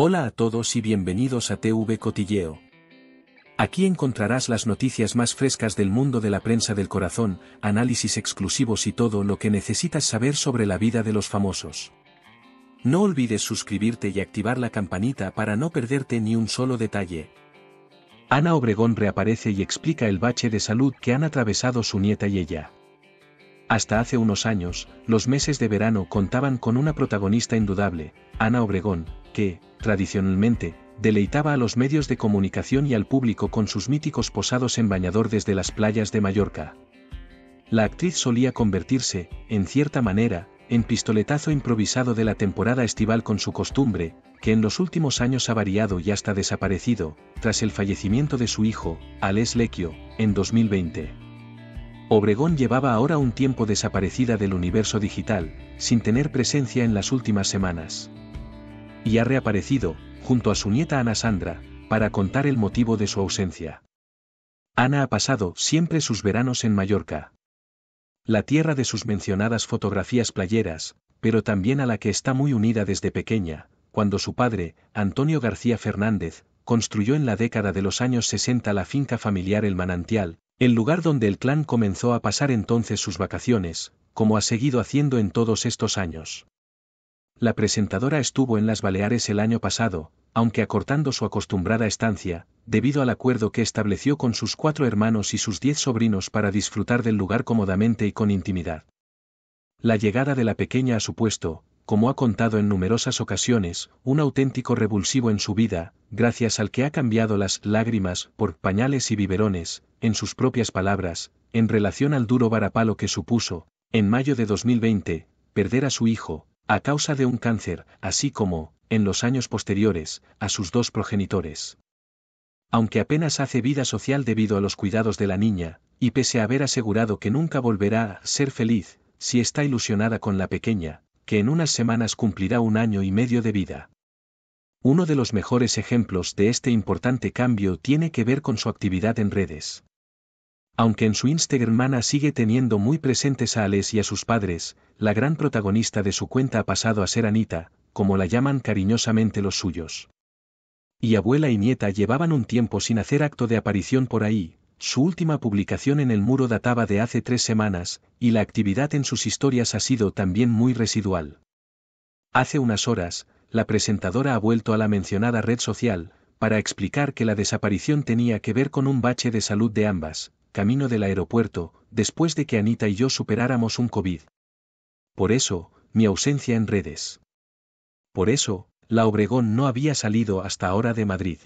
Hola a todos y bienvenidos a TV Cotilleo. Aquí encontrarás las noticias más frescas del mundo de la prensa del corazón, análisis exclusivos y todo lo que necesitas saber sobre la vida de los famosos. No olvides suscribirte y activar la campanita para no perderte ni un solo detalle. Ana Obregón reaparece y explica el bache de salud que han atravesado su nieta y ella. Hasta hace unos años, los meses de verano contaban con una protagonista indudable, Ana Obregón, que, tradicionalmente, deleitaba a los medios de comunicación y al público con sus míticos posados en bañador desde las playas de Mallorca. La actriz solía convertirse, en cierta manera, en pistoletazo improvisado de la temporada estival con su costumbre, que en los últimos años ha variado y hasta desaparecido, tras el fallecimiento de su hijo, Alex Lecchio, en 2020. Obregón llevaba ahora un tiempo desaparecida del universo digital, sin tener presencia en las últimas semanas y ha reaparecido, junto a su nieta Ana Sandra, para contar el motivo de su ausencia. Ana ha pasado siempre sus veranos en Mallorca. La tierra de sus mencionadas fotografías playeras, pero también a la que está muy unida desde pequeña, cuando su padre, Antonio García Fernández, construyó en la década de los años 60 la finca familiar El Manantial, el lugar donde el clan comenzó a pasar entonces sus vacaciones, como ha seguido haciendo en todos estos años la presentadora estuvo en las Baleares el año pasado, aunque acortando su acostumbrada estancia, debido al acuerdo que estableció con sus cuatro hermanos y sus diez sobrinos para disfrutar del lugar cómodamente y con intimidad. La llegada de la pequeña ha supuesto, como ha contado en numerosas ocasiones, un auténtico revulsivo en su vida, gracias al que ha cambiado las lágrimas por pañales y biberones, en sus propias palabras, en relación al duro varapalo que supuso, en mayo de 2020, perder a su hijo, a causa de un cáncer, así como, en los años posteriores, a sus dos progenitores. Aunque apenas hace vida social debido a los cuidados de la niña, y pese a haber asegurado que nunca volverá a ser feliz, si está ilusionada con la pequeña, que en unas semanas cumplirá un año y medio de vida. Uno de los mejores ejemplos de este importante cambio tiene que ver con su actividad en redes. Aunque en su Instagram Ana sigue teniendo muy presentes a Alex y a sus padres, la gran protagonista de su cuenta ha pasado a ser Anita, como la llaman cariñosamente los suyos. Y abuela y nieta llevaban un tiempo sin hacer acto de aparición por ahí, su última publicación en el muro databa de hace tres semanas, y la actividad en sus historias ha sido también muy residual. Hace unas horas, la presentadora ha vuelto a la mencionada red social, para explicar que la desaparición tenía que ver con un bache de salud de ambas, camino del aeropuerto, después de que Anita y yo superáramos un COVID. Por eso, mi ausencia en redes. Por eso, la Obregón no había salido hasta ahora de Madrid.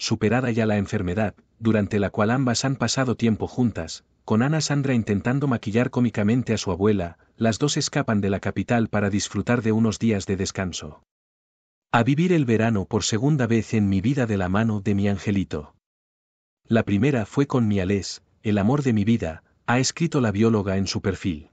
Superada ya la enfermedad, durante la cual ambas han pasado tiempo juntas, con Ana Sandra intentando maquillar cómicamente a su abuela, las dos escapan de la capital para disfrutar de unos días de descanso. A vivir el verano por segunda vez en mi vida de la mano de mi angelito. La primera fue con Miales, el amor de mi vida, ha escrito la bióloga en su perfil.